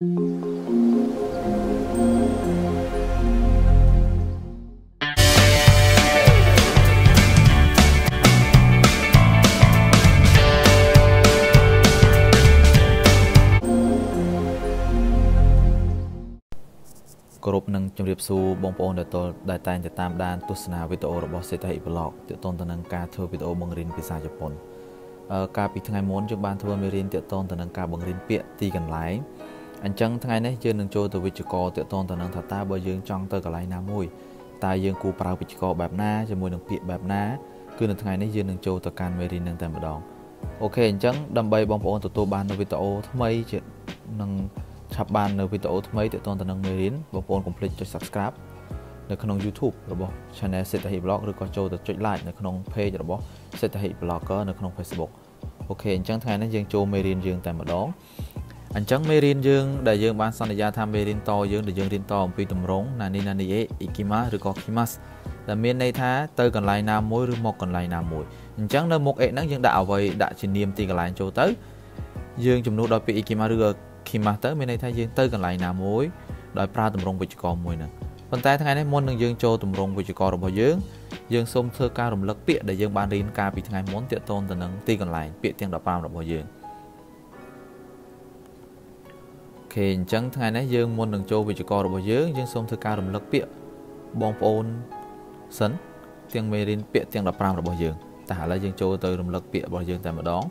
គោរពនឹងជម្រាបសួរបងប្អូនដែលតលដែលតែងតែតាមដានទស្សនាវីដេអូរបស់ Setai Vlog ទាក់ទងទៅនឹងការធ្វើវីដេអូបង្រៀនភាសាជប៉ុនកាលពីថ្ងៃមុនយើងបានធ្វើមេរៀនទាក់ទងទៅនឹងការបង្រៀនពាក្យទីកន្លែងអញ្ចឹងថ្ងៃនេះយើងនឹងចូលទៅវិជ្ជករទាក់ទងទៅនឹងថាតើបើយើងចង់ទៅកន្លែងណាមួយតើយើងគួរប្រើវិជ្ជករបែបណាជាមួយនឹងពាក្យបែបណាគឺនៅថ្ងៃនេះយើងនឹងចូលទៅកាន់មេរៀននឹងតែម្ដងអូខេអញ្ចឹងដើម្បីបងប្អូនទទួលបាននៅវីដេអូថ្មីជានឹងឆាប់បាននៅវីដេអូថ្មីទាក់ទងទៅនឹងមេរៀនបងប្អូនកុំភ្លេចចុច Subscribe នៅក្នុង YouTube របស់ Channel Setahi Blog ឬក៏ចូលទៅចុច Like នៅក្នុង Page របស់ Setahi Blogger នៅក្នុង Facebook អូខេអញ្ចឹងថ្ងៃនេះយើងចូលមេរៀនយើងតែម្ដងអញ្ចឹងមេរៀនយើងដែលយើងបានសន្យាថាមេរៀនត យើងដែលយើងរៀនតអំពីទម្រង់ nani nani e ikimas ឬក៏ kimas ដែលមានន័យថាទៅកន្លែងណាមួយឬមកកន្លែងណាមួយអញ្ចឹងនៅមុខ e ហ្នឹងយើងដាក់អ្វីដាក់ជានាមទីកន្លែងចូលទៅយើងជំនួសដោយពាក្យ ikimas ឬ kimas ទៅមានន័យថាយើងទៅកន្លែងណាមួយដោយប្រើទម្រង់វិជ្ជករមួយហ្នឹងប៉ុន្តែថ្ងៃនេះមុននឹងយើងចូលទម្រង់វិជ្ជកររបស់យើងយើងសូមធ្វើការរំលឹកពាក្យដែលយើងបានរៀនកាលពីថ្ងៃមុនទាក់ទងទៅនឹងទីកន្លែងពាក្យទាំង15របស់យើងខេអញ្ចឹងថ្ងៃនេះយើងមុននឹងចូលវិជ្ជកររបស់យើងយើងសូមធ្វើការរំលឹកពាក្យបងប្អូនសិនទាំងមេរៀនពាក្យទាំង15របស់យើងតែឥឡូវយើងចូលទៅរំលឹកពាក្យរបស់យើងតែម្ដង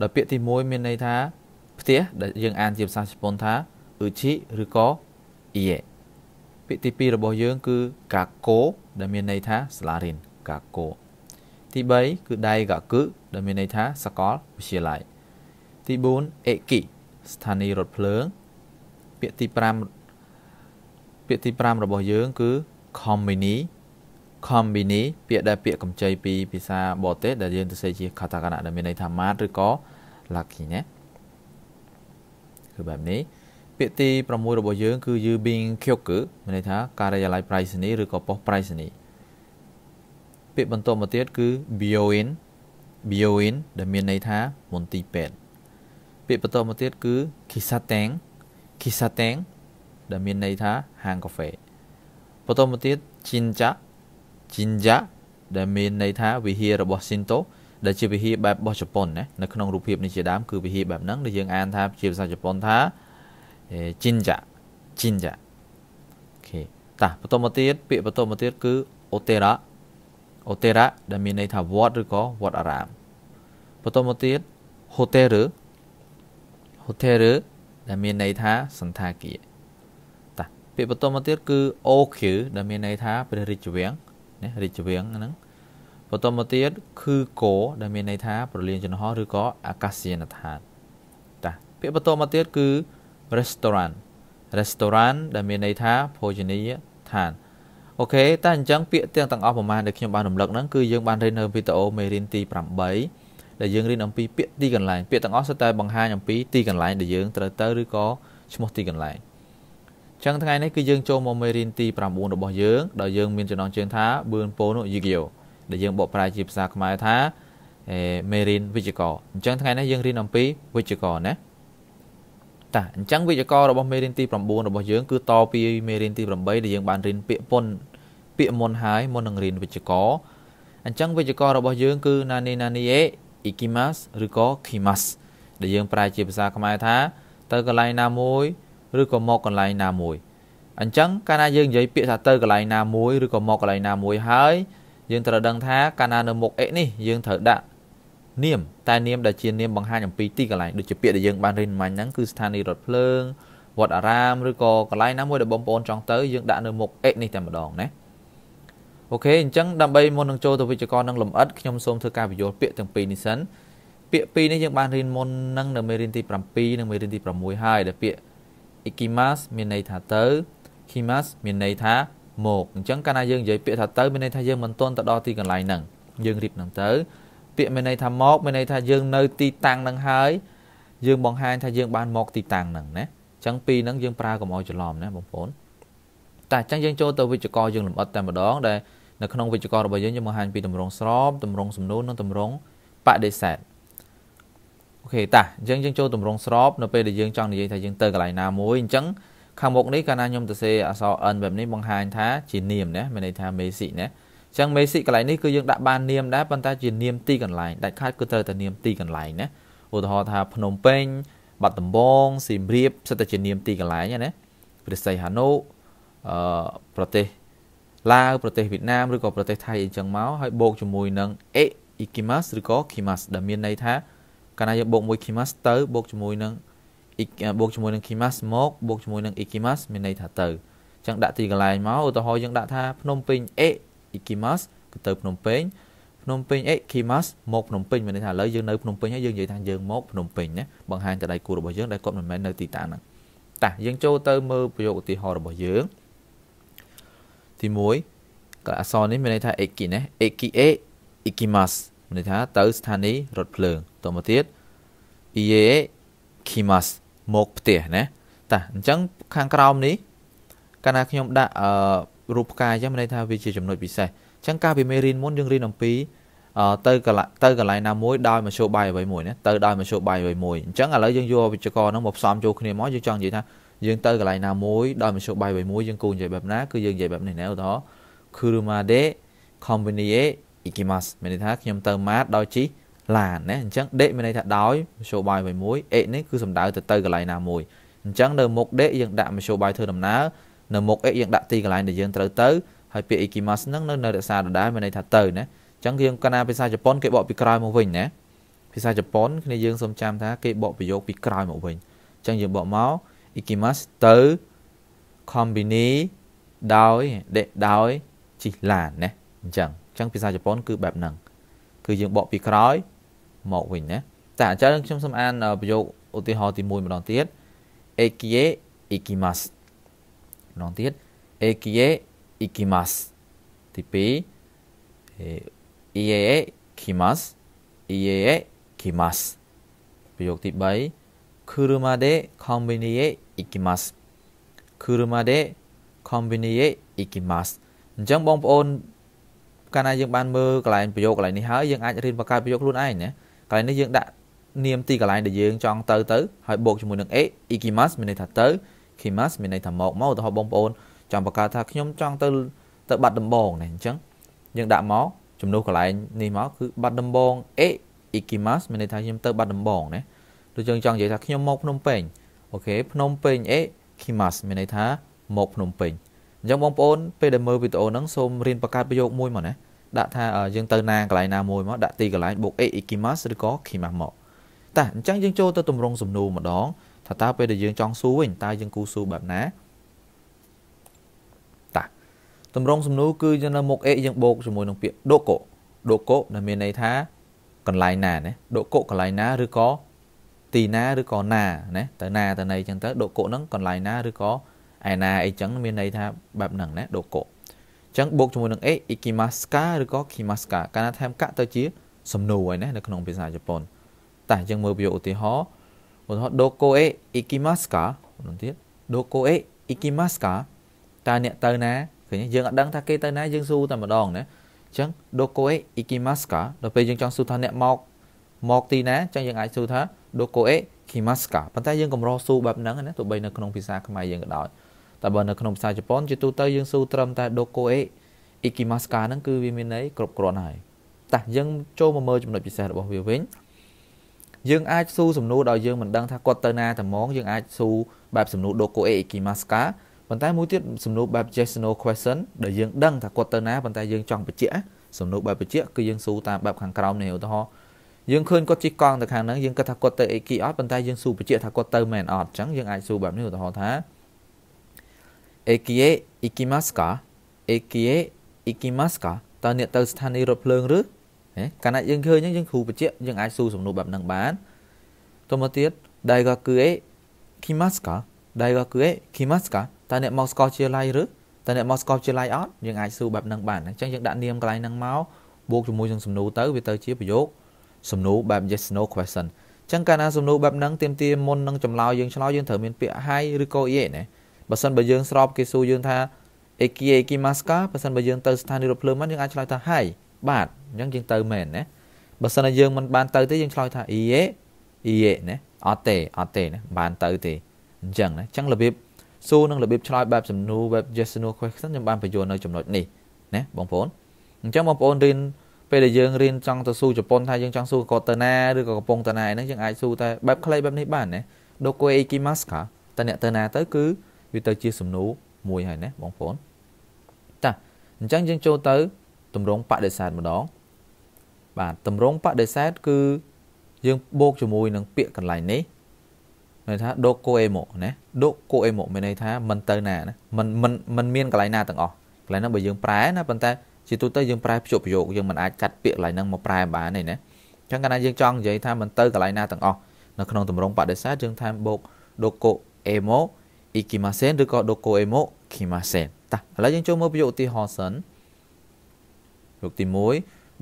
ដោយពាក្យទី1មានន័យថាផ្ទះដែលយើងអានជាភាសាជប៉ុនថាឧជីឬក៏អ៊ីពាក្យទី2របស់យើង គឺកាកូដែលមានន័យថាសាលារៀនកាកូទី3គឺដៃកាកឹដែលមានន័យថាសកលវិទ្យាល័យទី4អេគីស្ថានីយ៍រថភ្លើង ពាក្យទី5ពាក្យទី5របស់យើង គឺ company company ពាក្យដែលពាក្យកម្ចីពីភាសាបរទេសដែលយើងទៅសេជា katakana ដែលមានន័យថាម៉ាតឬក៏ lucky ណាគឺបែបនេះពាក្យទី6របស់យើង គឺ Yubing Kyoku មានន័យថាការិយាល័យប្រៃសណីឬក៏ប៉ុស្តិ៍ប្រៃសណីពាក្យបន្តមកទៀតគឺ Bioin Bioin ដែលមានន័យថាមន្ទីរពេទ្យពាក្យបន្តមកទៀតគឺ Kisaten Kisaten ដែលមានន័យថាហាងកាហ្វេបន្តមកទៀត Jinja Jinja ដែលមានន័យថាវិហាររបស់ Shinto ដែលជាវិហារបែបរបស់ជប៉ុនណានៅក្នុងរូបភាពនេះជាដើមគឺវិហារបែបហ្នឹងដែលយើងអានថាជាភាសាជប៉ុនថា Jinja Jinja អូខេតោះបន្តមកទៀតពាក្យបន្តមកទៀតគឺ Otera Otera ដែលមានន័យថាវត្តឬក៏វត្តអារាមបន្តមកទៀត Hotel hotel ដែលមានន័យថាសន្តាគារតាពាក្យបន្តមកទៀតគឺ OQ ដែលមានន័យថាព្រះរាជវាំងណារាជវាំងហ្នឹងបន្តមកទៀតគឺកដែលមានន័យថាប្រលានចំហឬក៏អាកាសយានដ្ឋានតាពាក្យបន្តមកទៀតគឺ restaurant restaurant ដែលមានន័យថាភោជនីយដ្ឋានអូខេតែអញ្ចឹងពាក្យទាំងទាំងអស់ប្រមាណដែលខ្ញុំបានរំលឹកហ្នឹងគឺយើងបានរៀននៅវីដេអូមេរៀនទី8ដែលយើងរៀនអំពីពាក្យទីកន្លែងពាក្យទាំងអស់សុទ្ធតែបង្ហាញអំពីទីកន្លែងដែលយើងត្រូវទៅឬក៏ឈ្មោះទីកន្លែងចឹងថ្ងៃនេះគឺយើងចូលមកមេរៀនទី9របស់យើងដោយយើងមានចំណងជើងថាបឿនពោនោះយីគីយ៉ូដែលយើងបកប្រែជាភាសាខ្មែរថាមេរៀនវិជ្ជករអញ្ចឹងថ្ងៃនេះយើងរៀនអំពីវិជ្ជករណាតាអញ្ចឹងវិជ្ជកររបស់មេរៀនទី9របស់យើង គឺ តពីមេរៀនទី8ដែលយើង បានរៀនពាក្យពុនពាក្យមុនហើយមុននឹងរៀនវិជ្ជករអញ្ចឹងវិជ្ជកររបស់យើងគឺណានីណានីអេ ikimas ឬក៏ kimas ដែលយើង ប្រែជាភាសាខ្មែរថាទៅកន្លែងណាមួយឬក៏មកកន្លែងណាមួយអញ្ចឹងកាលណាយើងនិយាយពាក្យថាទៅកន្លែងណាមួយឬក៏មកកន្លែងណាមួយហើយយើងត្រូវដឹងថាកាលណានៅមុខអេនេះយើងត្រូវដាក់នាមតែនាមដែលជានាមបង្ហាញអំពីទីកន្លែងដូចជាពាក្យដែលយើង បានរៀនមិញហ្នឹងគឺស្ថានីយ៍រថភ្លើងវត្តអារាមឬក៏កន្លែងណាមួយដែលបងប្អូនចង់ទៅយើងដាក់នៅមុខអេនេះតែម្ដងណាអូខេអញ្ចឹងដើម្បីមុននឹងចូលទៅវិជ្ជករនឹងលំអិតខ្ញុំសូមធ្វើការពន្យល់ពាក្យទាំងពីរនេះសិនពាក្យពីរនេះយើងបានរៀនមុននឹងនៅមេរៀនទី7និងមេរៀនទី6ហើយដែលពាក្យ ikimas មានន័យថាទៅ kimas មានន័យថាមកអញ្ចឹងកាលណាយើងនិយាយពាក្យថាទៅមានន័យថាយើងមិនទាន់ទៅដល់ទីកន្លែងហ្នឹងយើងរៀបនឹងទៅពាក្យមានន័យថាមកមានន័យថាយើងនៅទីតាំងហ្នឹងហើយយើងបង្ហាញថាយើងបានមកទីតាំងហ្នឹងណាអញ្ចឹងពីរហ្នឹងយើងប្រើកុំឲ្យច្រឡំណាបងប្អូនតែអញ្ចឹងយើងចូលទៅវិជ្ជករយើងលម្អិតតែម្ដងដែលនៅក្នុងវិជ្ជកររបស់យើងយើងបង្ហាញពីតម្រងស្របតម្រងសំនួននិងតម្រងបដិសេធអូខេតាអញ្ចឹងយើងចូលតម្រងស្របនៅពេលដែលយើងចង់និយាយថាយើងទៅកន្លែងណាមួយអញ្ចឹងខាងមុខនេះកាលណាខ្ញុំទៅសេអក្សរ n បែបនេះបង្ហាញថាជានាមណាមានន័យថាមេស៊ីណាអញ្ចឹងមេស៊ីកន្លែងនេះគឺយើងដាក់បាននាមដែរប៉ុន្តែជានាម ទីកន្លែងដាច់ខាតគឺត្រូវតែនាមទីកន្លែងណាឧទាហរណ៍ថាភ្នំពេញបាត់ដំបងសៀមរាបសិតតែជានាមទីកន្លែងណាព្រះសីហនុអឺប្រទេសឡាវប្រទេសវៀតណាមឬក៏ប្រទេសថៃអីចឹងមកហើយបូកជាមួយនឹង e ikimas ឬក៏ kimas ដែលមានន័យថាកាលណាយើងបូកមួយ kimas ទៅបូកជាមួយនឹងបូកជាមួយនឹង kimas មកបូកជាមួយនឹង ikimas មានន័យថាទៅចឹងដាក់ទីកន្លែងមកឧទាហរណ៍យើងដាក់ថាភ្នំពេញ e ikimas គឺទៅភ្នំពេញភ្នំពេញ e kimas មកភ្នំពេញមានន័យថាឥឡូវយើងនៅភ្នំពេញហើយយើងនិយាយថាយើងមកភ្នំពេញណាបង្ហាញទៅដៃគូរបស់យើងដែលគាត់មិនមែននៅទីតាំងហ្នឹងតាយើងចូលទៅមើលប្រយោគឧទាហរណ៍របស់យើងទី1ក៏អក្សរនេះមានន័យថា eki ណា ekie ikimasu មានន័យថាទៅស្ថានីយ៍រថភ្លើងតមកទៀត ie kimasu មកផ្ទះណាតាអញ្ចឹងខាងក្រោមនេះកាលណាខ្ញុំដាក់អឺរូបផ្កាយអញ្ចឹងមានន័យថាវាជាចំណុចពិសេសអញ្ចឹងកាលពីមេរៀនមុនយើងរៀនអំពី ទៅកន្លែងទៅកន្លែងណាមួយដោយមធ្យោបាយអ្វីមួយណាទៅដោយមធ្យោបាយអ្វីមួយអញ្ចឹងឥឡូវយើងយកវិជ្ជករហ្នឹងមកផ្សំចូលគ្នាមកយើងចង់និយាយថាយើងទៅកន្លែងណាមួយដោយមធ្យោបាយបីមួយយើងគូនិយាយបែបណាគឺយើងនិយាយបែបនេះណាឧទាហរណ៍ Kuruma de company e ikimasu មានន័យថាខ្ញុំទៅម៉ាតដោយជិះឡានណាអញ្ចឹងដេកមានន័យថាដោយមធ្យោបាយបីមួយអេនេះគឺសំដៅទៅទៅកន្លែងណាមួយអញ្ចឹងនៅមុខដេកយើងដាក់មធ្យោបាយធ្វើដំណើរនៅមុខអេយើងដាក់ទីកន្លែងដែលយើងត្រូវទៅហើយពាក្យ ikimasu ហ្នឹងនៅនៅរក្សាដដែលមានន័យថាទៅណាអញ្ចឹងយើងកាលណាភាសាជប៉ុនគេបកពីក្រោយមកវិញណាភាសាជប៉ុនគ្នាយើងសូមចាំថាគេបកប្រយោគពីក្រោយមកវិញអញ្ចឹងយើងបកមក ikimasu ទៅ kombini ដោយដេកដោយជិះឡានណាអញ្ចឹងអញ្ចឹងភាសាជប៉ុនគឺបែបហ្នឹងគឺយើងបកពីក្រោយមកវិញណាតែអញ្ចឹងខ្ញុំសូមអាន ប្រយោគឧទាហរណ៍ទី1ម្ដងទៀត ekie ikimasu ម្ដងទៀត ekie ikimasu ទី2 ie kimasu ie kimasu ប្រយោគទី3車でコンビニへ行きます。車でコンビニへ行きます。អញ្ចឹងបងប្អូនកាលណាយើងបានមើលកន្លែងប្រយោគកន្លែងនេះហើយយើងអាចរៀនបង្កើតប្រយោគខ្លួនឯងណាកន្លែងនេះយើងដាក់នាមទីកន្លែងដែលយើងចង់ទៅទៅហើយបូកជាមួយនឹង e ikimas មានន័យថាទៅ kimas មានន័យថាមកមកទៅបងប្អូនចង់បង្កើតថាខ្ញុំចង់ទៅទៅបាត់ដំបងណាអញ្ចឹងយើងដាក់មកចំនួនកន្លែងនេះមកគឺបាត់ដំបង e ikimas មានន័យថាខ្ញុំទៅបាត់ដំបងណាដូចយើងចង់និយាយថាខ្ញុំមកភ្នំពេញអូខេភ្នំពេញអេ kimas មានន័យថាមកភ្នំពេញអញ្ចឹងបងប្អូនពេលដែលមើលវីដេអូហ្នឹងសូមរៀនបង្កើតប្រយោគមួយមកណា ដាក់ថាយើងទៅណាកន្លែងណាមួយមកដាក់ទីកន្លែងបូក e ikimas ឬក៏ kimas មកតាអញ្ចឹងយើងចូលទៅតម្រង់សំណួរម្ដងថាតើពេលដែលយើងចង់សួរវិញតើយើងគូសួរបែបណាតាតម្រង់សំណួរគឺយើងនៅមុខ e យើងបូកជាមួយនឹងពាក្យ doko doko ដែលមានន័យថាកន្លែងណាណា doko កន្លែងណាឬក៏ទីណាឬក៏ណាណាទៅណាទៅណីចឹងទៅដកគោហ្នឹងកន្លែងណាឬក៏ឯណាអីចឹងមានន័យថាបែបហ្នឹងណាដកគោចឹងបូកជាមួយនឹង e ikimaska ឬក៏ kimaska កាលណាថែមកៈទៅជា សំណួរហើយណានៅក្នុងភាសាជប៉ុន តែយើងមើលប្រយោគឧទាហរណ៍ឧទាហរណ៍ doko e ikimaska នោះទៀត doko e ikimaska តើអ្នកទៅណាឃើញយើងអត់ដឹងថាគេទៅណាយើងសួរតែម្ដងណាអញ្ចឹង doko e ikimaska ដល់ពេលយើងចង់សួរថាអ្នកមក មកទីណាអញ្ចឹងយើងអាចសួរថាដូកូអេគីម៉ាស្កាប៉ុន្តែយើងកម្រស៊ូបែបហ្នឹងណាទោះបីនៅក្នុងភាសាខ្មែរយើងក៏ដោយតែបើនៅក្នុងភាសាជប៉ុនជាទូទៅយើងស៊ូត្រឹមតែដូកូអេអ៊ីគីម៉ាស្កាហ្នឹងគឺវាមានន័យគ្រប់គ្រាន់ហើយតោះយើងចូលមកមើលចំណុចពិសេសរបស់វាវិញយើងអាចស៊ូសំណួរដោយយើងមិនដឹងថាគាត់ទៅណាតែហ្មងយើងអាចស៊ូបែបសំណួរដូកូអេអ៊ីគីម៉ាស្កាប៉ុន្តែមួយទៀតសំណួរបែប yes no question ដែលយើងដឹងថាគាត់ទៅណាប៉ុន្តែយើងចង់បញ្ជាក់សំណួរបែបបញ្ជាក់គឺយើងស៊ូតាមបែបខាងក្រោមនេះឧទាហរណ៍យើងឃើញគាត់ជិះកង់ទៅខាងហ្នឹងយើងគិតថាគាត់ទៅអេគីអត់ប៉ុន្តែយើងស៊ូបញ្ជាក់ថាគាត់ទៅមែនអត់អញ្ចឹងយើងអាចស៊ូបែបនេះឧទាហរណ៍ថាអេគីអេគីម៉ាស្កាអេគីអេគីម៉ាស្កាតើអ្នកទៅ ស្ថានីយ៍រថភ្លើងឬកាលណាយើងឃើញយើងគ្រូបញ្ជាក់យើងអាចស៊ូសំណួរបែបហ្នឹងបានទោះមកទៀតដៃក៏គឺអេគីម៉ាស្កាដៃក៏គឺអេគីម៉ាស្កាតើអ្នកមកស្កជាឡៃឬតើអ្នកមកស្កជាឡៃអត់យើងអាចស៊ូបែបហ្នឹងបានអញ្ចឹងយើងដាក់នាមកន្លែងហ្នឹងមកបូកជាមួយនឹងសំណួរទៅវាទៅជាប្រយោគសំណួរបែប yes no question អញ្ចឹងកាលណាសំណួរបែបហ្នឹងទាមទារមុននឹងចម្លើយយើងឆ្លើយយើងត្រូវមាន ពាក្យ hi ឬក៏ yeah ណាបើសិនបើយើងស្របគេសួរយើងថា eki eki maska បើសិនបើយើងទៅស្ថានីយ៍រថភ្លើងមកយើងអាចឆ្លើយថា hi បាទអញ្ចឹងយើងទៅមែនណាបើសិនតែយើងមិនបានទៅទេយើងឆ្លើយថា ie ie ណាអត់ទេអត់ទេណាបានទៅទេអញ្ចឹងណាអញ្ចឹងរបៀបសួរនឹងរបៀបឆ្លើយបែបសំណួរបែប yes no question ខ្ញុំបានបញ្យល់នៅចំណុចនេះណាបងប្អូនអញ្ចឹងបងប្អូនរៀនពេលដែលយើងរៀនចង់ទៅស៊ូជប៉ុនថាយើងចង់ស៊ូកូតាណាឬក៏កំពង់តាណាហ្នឹងយើងអាចស៊ូតែបែបខ្លីបែបនេះបានណាដូកូអេគីម៉ាស់កាតែអ្នកទៅណាទៅ គឺវាទៅជាសំណួរមួយហើយណាបងប្អូនចាអញ្ចឹងយើងចូលទៅតម្រងបដិសេធម្ដងបាទតម្រងបដិសេធគឺយើងបូកជាមួយនឹងពាក្យកន្លែងនេះន័យថាដូកូអេម៉ូណាដូកូអេម៉ូមានន័យថាមិនទៅណាណាមិនមិនមិនមានកន្លែងណាទាំងអស់កន្លែងហ្នឹងបើយើងប្រែណាប៉ុន្តែជាទូទៅយើងប្រែភ្ជាប់ប្រយោគយើងមិនអាចកាត់ពាក្យកន្លែងហ្នឹងមកប្រែបានទេណាអញ្ចឹងកាលណាយើងចង់និយាយថាមិនទៅកន្លែងណាទាំងអស់នៅក្នុងទម្រង់បដិសេធយើងថែមបូក doko emo ikimasen ឬក៏ doko emo kimasen តោះឥឡូវយើងចូលមើលប្រយោគឧទាហរណ៍សិនប្រយោគទី1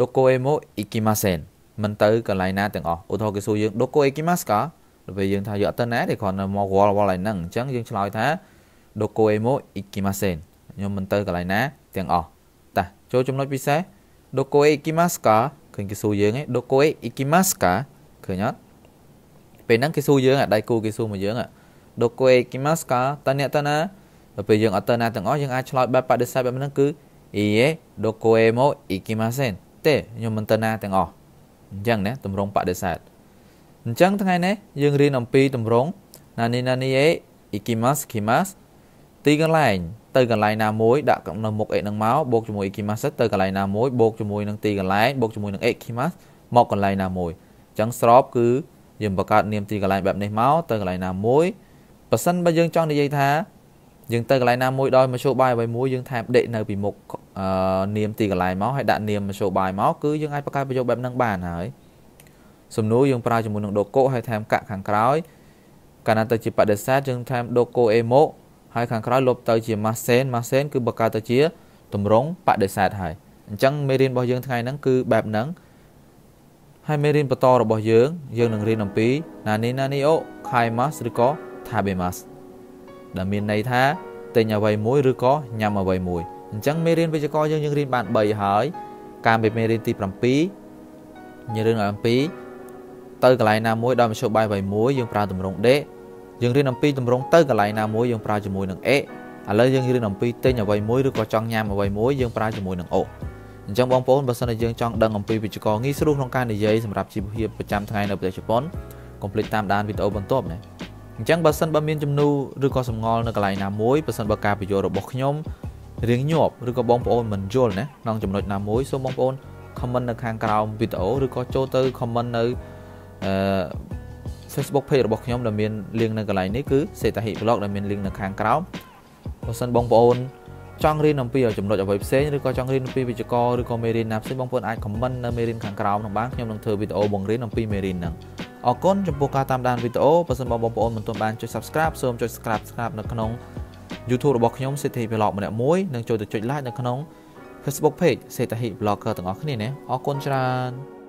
doko emo ikimasen មិនទៅកន្លែងណាទាំងអស់ឧទាហរណ៍គេសួរយើង doko ikimasu ka ដល់ពេលយើងថាយកអត់ទៅណាទេគ្រាន់តែមកវល់វល់ឯហ្នឹងអញ្ចឹងយើងឆ្លើយថា doko emo ikimasen ខ្ញុំមិនទៅកន្លែងណាទាំងអស់តាចូលចំណុចពិសេស doko e ikimasu ka ឃើញគេសួរយើងឯង doko e ikimasu ka ឃើញអត់ពេលហ្នឹងគេសួរយើងដៃគូគេសួរមកយើង doko e ikimasu ka តើអ្នកតើណាដល់ពេលយើងអត់ទៅណាទាំងអស់យើងអាចឆ្លើយបែបបដិសេធបែបហ្នឹងគឺ ie doko e mo ikimasen ទេខ្ញុំមិនទៅណាទាំងអស់អញ្ចឹងណាតម្រងបដិសេធអញ្ចឹងថ្ងៃនេះយើងរៀនអំពីតម្រងណានីណានីអេ ikimasu kimasu ទីកន្លែងទៅកន្លែងណាមួយដាក់នៅមុខ x នឹងមកបូកជាមួយ ekimas ទៅកន្លែងណាមួយបូកជាមួយនឹងទីកន្លែងបូកជាមួយនឹង ekimas មកកន្លែងណាមួយអញ្ចឹងស្រប គឺយើងបង្កើតនាមទីកន្លែងបែបនេះមកទៅកន្លែងណាមួយបើសិនបើយើងចង់និយាយថាយើងទៅកន្លែងណាមួយដោយមធ្យោបាយអ្វីមួយយើងថែមដេកនៅពីមុខនាមទីកន្លែងមកហើយដាក់នាមមធ្យោបាយមកគឺយើងអាចបង្កើតប្រយោគបែបហ្នឹងបានហើយសំណួរយើងប្រើជាមួយនឹងដូកូហើយថែមកាក់ខាងក្រោយកាលណាទៅជាបដិសេធយើងថែមដូកូអេមកហើយខាងក្រោយលុបទៅជា masen masen គឺបង្កើតទៅជាទម្រង់បដិសេធហើយអញ្ចឹងមេរៀនរបស់យើងថ្ងៃហ្នឹងគឺបែបហ្នឹងហើយមេរៀនបន្តរបស់យើង យើងនឹងរៀនអំពី nani nani o kaimas ឬក៏ tabemas ដែលមានន័យថាទិញអ្វីមួយឬក៏ញ៉ាំអ្វីមួយអញ្ចឹងមេរៀនវិជ្ជករយើងយើងរៀនបាន3ហើយការពីមេរៀនទី7យើងរៀនអំពីទៅកន្លែងណាមួយដោយមធ្យោបាយអ្វីមួយយើងប្រើទម្រង់ដេកយើងរៀនអំពីតម្រង់ទៅកន្លែងណាមួយយើងប្រើជាមួយនឹង a ឥឡូវយើងរៀនអំពីទិញអ្វីមួយឬក៏ចង់ញ៉ាំអ្វីមួយយើងប្រើជាមួយនឹង o អញ្ចឹងបងប្អូនបើសិនជាយើងចង់ដឹងអំពីវិជ្ជាករងាយស្រួលក្នុងការនិយាយសម្រាប់ជីវភាពប្រចាំថ្ងៃនៅប្រទេសជប៉ុនកុំភ្លេចតាមដានវីដេអូបន្ទាប់ណាអញ្ចឹងបើសិនបើមានចំនួនឬក៏សម្ងល់នៅកន្លែងណាមួយបើសិនបើការបញ្យល់របស់ខ្ញុំរៀងញាប់ឬក៏បងប្អូនមិនយល់ណាក្នុងចំណុចណាមួយសូមបងប្អូន comment នៅខាងក្រោមវីដេអូឬក៏ចូលទៅ comment នៅអឺ Facebook page របស់ខ្ញុំដែលមាន link នៅកន្លែងនេះគឺ Setahi Blog ដែលមាន link នៅខាងក្រោមបើសិនបងប្អូនចង់រៀនអំពីចំណុចអ្វីផ្សេងឬក៏ចង់រៀនអំពីវិទ្យាករឬក៏មេរៀនណាផ្សេងបងប្អូនអាច comment នៅមេរៀនខាងក្រោមនោះបានខ្ញុំនឹងធ្វើវីដេអូបង្រៀនអំពីមេរៀនហ្នឹងអរគុណចំពោះការតាមដានវីដេអូបើសិនបងប្អូនមិនទាន់បានចុច subscribe សូមចុច subscribe subscribe នៅក្នុង YouTube របស់ខ្ញុំ Setahi Blog ម្នាក់មួយនិងចូលទៅចុច like នៅក្នុង Facebook page Setahi Blogger ទាំងអស់គ្នាណាអរគុណច្រើន